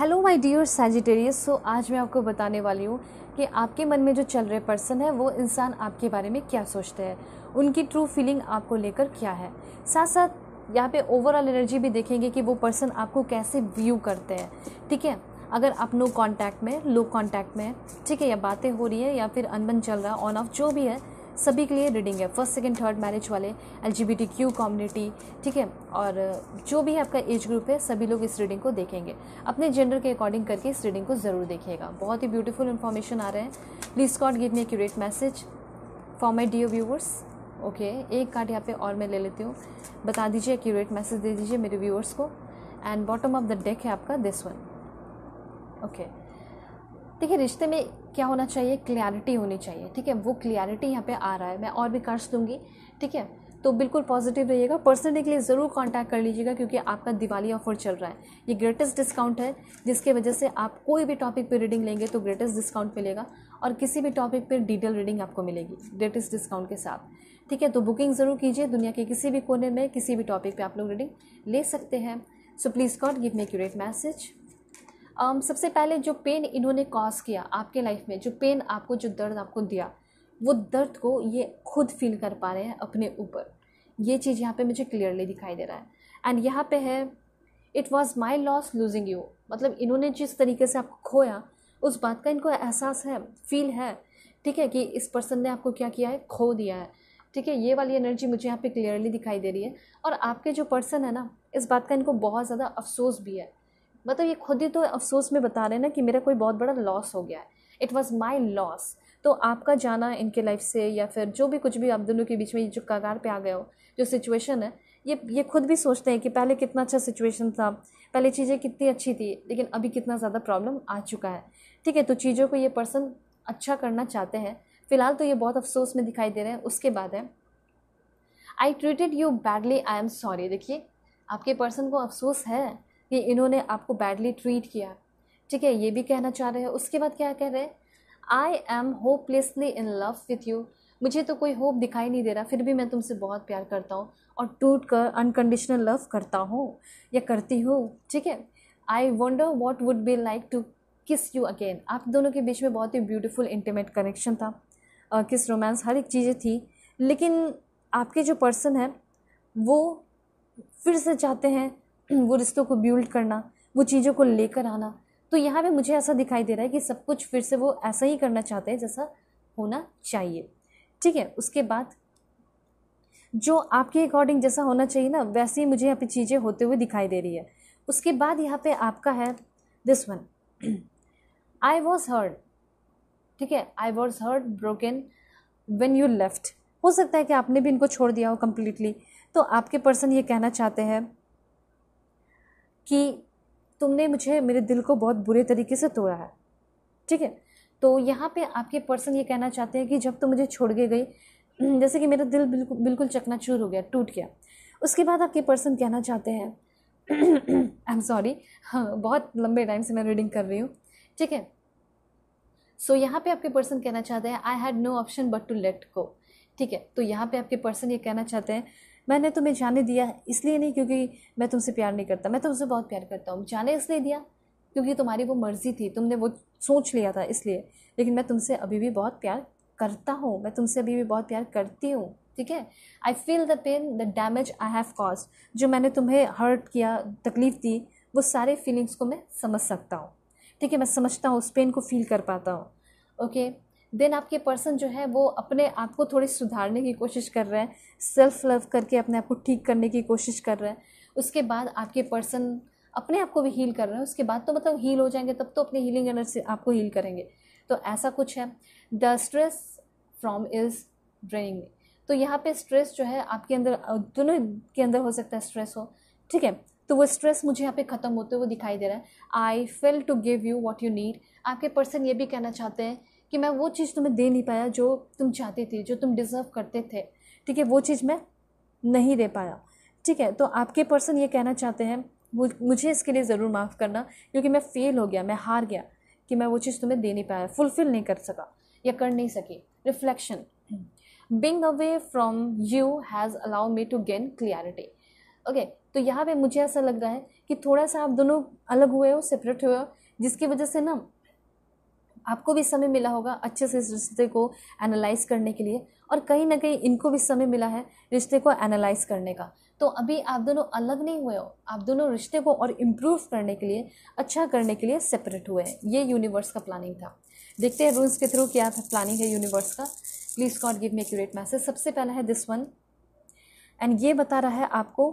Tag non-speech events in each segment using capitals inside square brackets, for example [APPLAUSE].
Hello my dear Sagittarius so आज मैं आपको बताने वाली हूँ कि आपके मन में जो चल रहे पर्सन है वो इंसान आपके बारे में क्या सोचते हैं उनकी ट्रू फीलिंग आपको लेकर क्या है साथ साथ यहाँ पे ओवरऑल एनर्जी भी देखेंगे कि वो पर्सन आपको कैसे व्यू करते हैं ठीक है अगर आप नो कॉन्टैक्ट में लो कॉन्टैक्ट में ठीक है या बातें हो रही है या फिर अनबन चल रहा है ऑन ऑफ जो भी है सभी के लिए रीडिंग है फर्स्ट सेकेंड थर्ड मैरिज वाले एल क्यू कम्युनिटी ठीक है और जो भी आपका एज ग्रुप है सभी लोग इस रीडिंग को देखेंगे अपने जेंडर के अकॉर्डिंग करके इस रीडिंग को ज़रूर देखिएगा बहुत ही ब्यूटीफुल इन्फॉर्मेशन आ रहे हैं please God give me accurate message for my dear viewers okay एक कार्ड यहाँ पे और मैं ले लेती हूँ बता दीजिए क्यूरेट मैसेज दे दीजिए मेरे व्यूअर्स को and bottom of the deck है आपका दिस वन ओके okay. देखिए रिश्ते में क्या होना चाहिए क्लियरिटी होनी चाहिए ठीक है वो क्लियरिटी यहाँ पे आ रहा है मैं और भी कर्ज दूंगी ठीक है तो बिल्कुल पॉजिटिव रहिएगा पर्सनली के लिए ज़रूर कांटेक्ट कर लीजिएगा क्योंकि आपका दिवाली ऑफर चल रहा है ये ग्रेटेस्ट डिस्काउंट है जिसके वजह से आप कोई भी टॉपिक पे रीडिंग लेंगे तो ग्रेटेस्ट डिस्काउंट मिलेगा और किसी भी टॉपिक पे डिटेल रीडिंग आपको मिलेगी ग्रेटेस्ट डिस्काउंट के साथ ठीक है तो बुकिंग ज़रूर कीजिए दुनिया के किसी भी कोने में किसी भी टॉपिक पर आप लोग रीडिंग ले सकते हैं so please God give me accurate message um, सबसे पहले जो पेन इन्होंने कॉज किया आपके लाइफ में जो पेन आपको जो दर्द आपको दिया वो दर्द को ये खुद फील कर पा रहे हैं अपने ऊपर ये चीज़ यहाँ पे मुझे क्लियरली दिखाई दे रहा है एंड यहाँ पे है it was my loss losing you मतलब इन्होंने जिस तरीके से आपको खोया उस बात का इनको एहसास है फील है ठीक है कि इस पर्सन ने आपको क्या किया है खो दिया है ठीक है ये वाली एनर्जी मुझे यहाँ पे क्लियरली दिखाई दे रही है और आपके जो पर्सन है ना इस बात का इनको बहुत ज़्यादा अफसोस भी है मतलब ये खुद ही तो अफसोस में बता रहे हैं ना कि मेरा कोई बहुत बड़ा लॉस हो गया है इट वॉज़ माई लॉस तो आपका जाना इनके लाइफ से या फिर जो भी कुछ भी आप दोनों के बीच में जो कगार पे आ गया हो जो सिचुएशन है ये ये खुद भी सोचते हैं कि पहले कितना अच्छा सिचुएशन था पहले चीज़ें कितनी अच्छी थी लेकिन अभी कितना ज़्यादा प्रॉब्लम आ चुका है ठीक है तो चीज़ों को ये पर्सन अच्छा करना चाहते हैं फिलहाल तो ये बहुत अफसोस में दिखाई दे रहे हैं उसके बाद है I treated you badly I am sorry देखिए आपके पर्सन को अफसोस है कि इन्होंने आपको बैडली ट्रीट किया ठीक है ये भी कहना चाह रहे हैं उसके बाद क्या कह रहे हैं I am hopelessly in love with you मुझे तो कोई होप दिखाई नहीं दे रहा फिर भी मैं तुमसे बहुत प्यार करता हूँ और टूट कर अनकंडीशनल लव करता हूँ या करती हूँ ठीक है I wonder what would be like to kiss you again आप दोनों के बीच में बहुत ही ब्यूटीफुल इंटीमेट कनेक्शन था आ, किस रोमांस हर एक चीज़ें थी लेकिन आपके जो पर्सन है वो फिर से चाहते हैं [CLEARS THROAT] वो रिश्तों को बिल्ड करना वो चीज़ों को लेकर आना तो यहाँ पे मुझे ऐसा दिखाई दे रहा है कि सब कुछ फिर से वो ऐसा ही करना चाहते हैं जैसा होना चाहिए ठीक है उसके बाद जो आपके अकॉर्डिंग जैसा होना चाहिए ना वैसे ही मुझे यहाँ पे चीज़ें होते हुए दिखाई दे रही है उसके बाद यहाँ पे आपका है this one I was hurt ठीक है I was hurt broken when you left हो सकता है कि आपने भी इनको छोड़ दिया हो कम्प्लीटली तो आपके पर्सन ये कहना चाहते हैं कि तुमने मुझे मेरे दिल को बहुत बुरे तरीके से तोड़ा है ठीक है तो यहाँ पे आपके पर्सन ये कहना चाहते हैं कि जब तुम मुझे छोड़ के गई [CLEARS THROAT] जैसे कि मेरा दिल बिल्कुल बिल्कुल चकनाचूर हो गया टूट गया उसके बाद आपके पर्सन कहना चाहते हैं आई एम सॉरी बहुत लंबे टाइम से मैं रीडिंग कर रही हूँ ठीक है सो यहाँ पे आपके पर्सन कहना चाहते हैं I had no option but to let go ठीक है तो यहाँ पे आपके पर्सन ये कहना चाहते हैं मैंने तुम्हें जाने दिया इसलिए नहीं क्योंकि मैं तुमसे प्यार नहीं करता मैं तुमसे तो बहुत प्यार करता हूँ जाने इसलिए दिया क्योंकि तुम्हारी वो मर्ज़ी थी तुमने वो सोच लिया था इसलिए लेकिन मैं तुमसे अभी भी बहुत प्यार करता हूँ मैं तुमसे अभी भी बहुत प्यार करती हूँ ठीक है I feel the pain the damage I have caused जो मैंने तुम्हें हर्ट किया तकलीफ़ दी वो सारे फीलिंग्स को मैं समझ सकता हूँ ठीक है मैं समझता हूँ उस पेन को फील कर पाता हूँ ओके okay? देन आपके पर्सन जो है वो अपने आप को थोड़ी सुधारने की कोशिश कर रहे हैं सेल्फ लव करके अपने आप को ठीक करने की कोशिश कर रहे हैं उसके बाद आपके पर्सन अपने आप को भी हील कर रहे हैं उसके बाद तो मतलब हील हो जाएंगे तब तो अपने हीलिंग एनर्जी से आपको हील करेंगे तो ऐसा कुछ है the stress from is draining तो यहाँ पे स्ट्रेस जो है आपके अंदर दोनों के अंदर हो सकता है स्ट्रेस हो ठीक है तो वो स्ट्रेस मुझे यहाँ पे ख़त्म होते हुए दिखाई दे रहा है I fail to give you what you need आपके पर्सन ये भी कहना चाहते हैं कि मैं वो चीज़ तुम्हें दे नहीं पाया जो तुम चाहते थे जो तुम डिज़र्व करते थे ठीक है वो चीज़ मैं नहीं दे पाया ठीक है तो आपके पर्सन ये कहना चाहते हैं मुझे इसके लिए ज़रूर माफ़ करना क्योंकि मैं फ़ेल हो गया मैं हार गया कि मैं वो चीज़ तुम्हें दे नहीं पाया फुलफ़िल नहीं कर सका या कर नहीं सकी reflection being away from you has allowed me to gain clarity okay तो यहाँ पे मुझे ऐसा लग रहा है कि थोड़ा सा आप दोनों अलग हुए हो सेपरेट हुए हो जिसकी वजह से ना आपको भी समय मिला होगा अच्छे से इस रिश्ते को एनालाइज करने के लिए और कहीं ना कहीं इनको भी समय मिला है रिश्ते को एनालाइज करने का तो अभी आप दोनों अलग नहीं हुए हो आप दोनों रिश्ते को और इम्प्रूव करने के लिए अच्छा करने के लिए सेपरेट हुए हैं ये यूनिवर्स का प्लानिंग था देखते हैं रूल्स के थ्रू क्या प्लानिंग है यूनिवर्स का please God give me accurate message सबसे पहला है दिस वन एंड ये बता रहा है आपको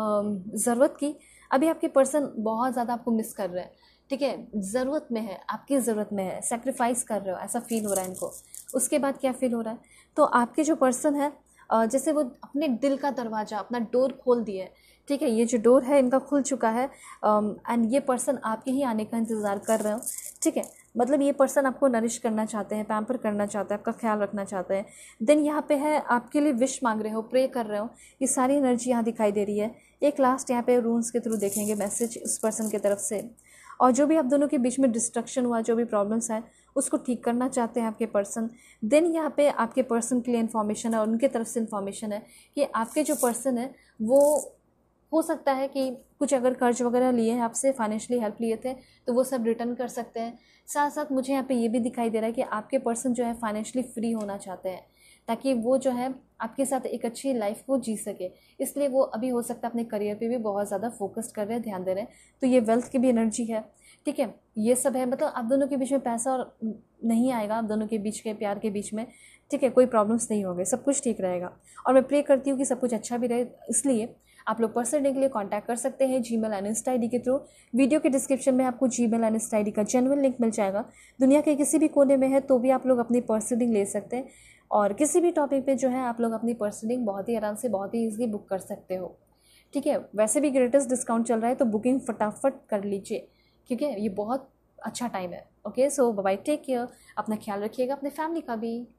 ज़रूरत की अभी आपके पर्सन बहुत ज़्यादा आपको मिस कर रहे हैं ठीक है ज़रूरत में है आपकी ज़रूरत में है सेक्रीफाइस कर रहे हो ऐसा फील हो रहा है इनको उसके बाद क्या फील हो रहा है तो आपके जो पर्सन है जैसे वो अपने दिल का दरवाज़ा अपना डोर खोल दिए ठीक है ये जो डोर है इनका खुल चुका है एंड ये पर्सन आपके ही आने का इंतज़ार कर रहे हो ठीक है मतलब ये पर्सन आपको नरिश करना चाहते हैं पैम्पर करना चाहते हैं आपका ख्याल रखना चाहते हैं देन यहाँ पे है आपके लिए विश मांग रहे हो प्रे कर रहे हो ये सारी एनर्जी यहाँ दिखाई दे रही है एक लास्ट यहाँ पे रूम्स के थ्रू देखेंगे मैसेज उस पर्सन की तरफ से और जो भी आप दोनों के बीच में डिस्ट्रक्शन हुआ जो भी प्रॉब्लम्स हैं उसको ठीक करना चाहते हैं आपके पर्सन देन यहाँ पे आपके पर्सन के लिए इन्फॉर्मेशन है और उनके तरफ से इन्फॉर्मेशन है कि आपके जो पर्सन है वो हो सकता है कि कुछ अगर कर्ज वगैरह लिए हैं आपसे फाइनेंशियली हेल्प लिए थे तो वो सब रिटर्न कर सकते हैं साथ साथ मुझे यहाँ पे ये भी दिखाई दे रहा है कि आपके पर्सन जो है फाइनेंशियली फ्री होना चाहते हैं ताकि वो जो है आपके साथ एक अच्छी लाइफ को जी सके इसलिए वो अभी हो सकता है अपने करियर पे भी बहुत ज़्यादा फोकस्ड कर रहे हैं ध्यान दे रहे हैं तो ये वेल्थ की भी एनर्जी है ठीक है ये सब है मतलब आप दोनों के बीच में पैसा और नहीं आएगा आप दोनों के बीच के प्यार के बीच में ठीक है कोई प्रॉब्लम्स नहीं होंगे सब कुछ ठीक रहेगा और मैं प्रे करती हूँ कि सब कुछ अच्छा भी रहे इसलिए आप लोग पर्सन के लिए कॉन्टैक्ट कर सकते हैं जी मेल एनिस्ट आई के थ्रू वीडियो के डिस्क्रिप्शन में आपको जी मेल एनिस्ट आई का जेनवन लिंक मिल जाएगा दुनिया के किसी भी कोने में है तो भी आप लोग अपनी पर्सनिंग ले सकते हैं और किसी भी टॉपिक पे जो है आप लोग अपनी पर्सनिंग बहुत ही आराम से बहुत ही ईजिली बुक कर सकते हो ठीक है वैसे भी ग्रेटेस्ट डिस्काउंट चल रहा है तो बुकिंग फटाफट कर लीजिए क्योंकि ये बहुत अच्छा टाइम है okay so bye take care अपना ख्याल रखिएगा अपने फैमिली का भी